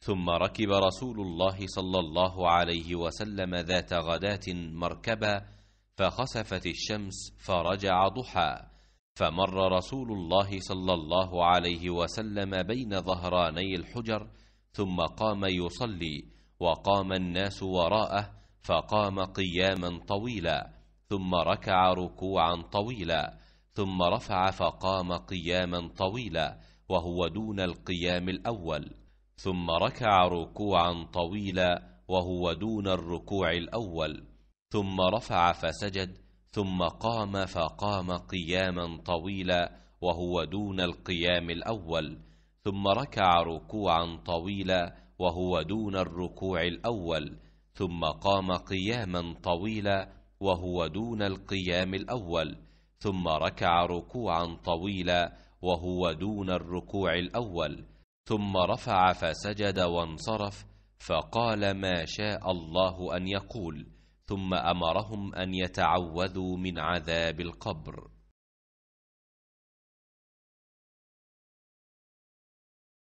ثم ركب رسول الله صلى الله عليه وسلم ذات غداه مركبا فخسفت الشمس فرجع ضحى فمر رسول الله صلى الله عليه وسلم بين ظهراني الحجر ثم قام يصلي وقام الناس وراءه فقام قياما طويلا ثم ركع ركوعا طويلا ثم رفع فقام قياما طويلا وهو دون القيام الاول ثم ركع ركوعا طويلا وهو دون الركوع الأول ثم رفع فسجد ثم قام فقام قياما طويلا وهو دون القيام الأول ثم ركع ركوعا طويلا وهو دون الركوع الأول ثم قام قياما طويلا وهو دون القيام الأول ثم ركع ركوعا طويلا وهو دون الركوع الأول ثم رفع فسجد وانصرف فقال ما شاء الله ان يقول ثم امرهم ان يتعوذوا من عذاب القبر